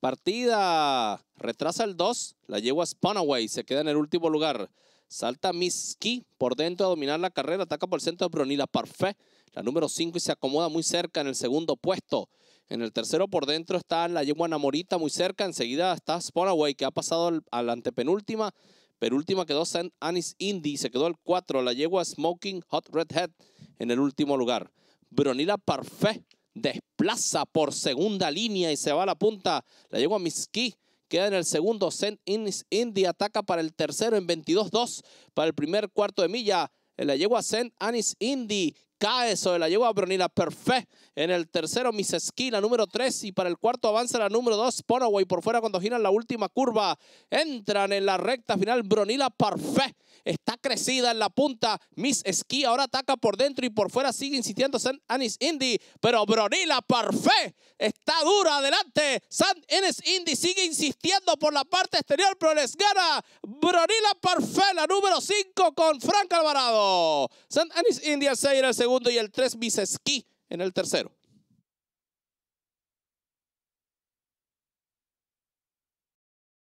Partida retrasa el 2, la yegua Spanaway se queda en el último lugar. Salta Miski por dentro a dominar la carrera, ataca por el centro de Bronila Parfait, la número 5 y se acomoda muy cerca en el segundo puesto. En el tercero por dentro está la yegua Namorita muy cerca, enseguida está Spanaway que ha pasado a la antepenúltima. Penúltima quedó Anis Indy, se quedó el 4, la yegua Smoking Hot Red en el último lugar. Bronila Parfait Plaza por segunda línea y se va a la punta. La llegó a Miski. Queda en el segundo. Send Indy ataca para el tercero en 22-2 para el primer cuarto de milla. La llegó a Send Anis Indy Cae sobre la a Bronila Perfect. En el tercero, Miss Esquina, número 3. Y para el cuarto avanza la número 2, Ponaway. Por fuera cuando giran la última curva. Entran en la recta final. Bronila Perfect. Está crecida en la punta. Miss Esquí ahora ataca por dentro y por fuera sigue insistiendo San Anis Indy. Pero Bronila Perfect está dura adelante. San Anis Indy sigue insistiendo por la parte exterior, pero les gana Bronila Perfect, la número 5 con Frank Alvarado. San Anis Indy el 6 segundo y el tres Misesquí en el tercero.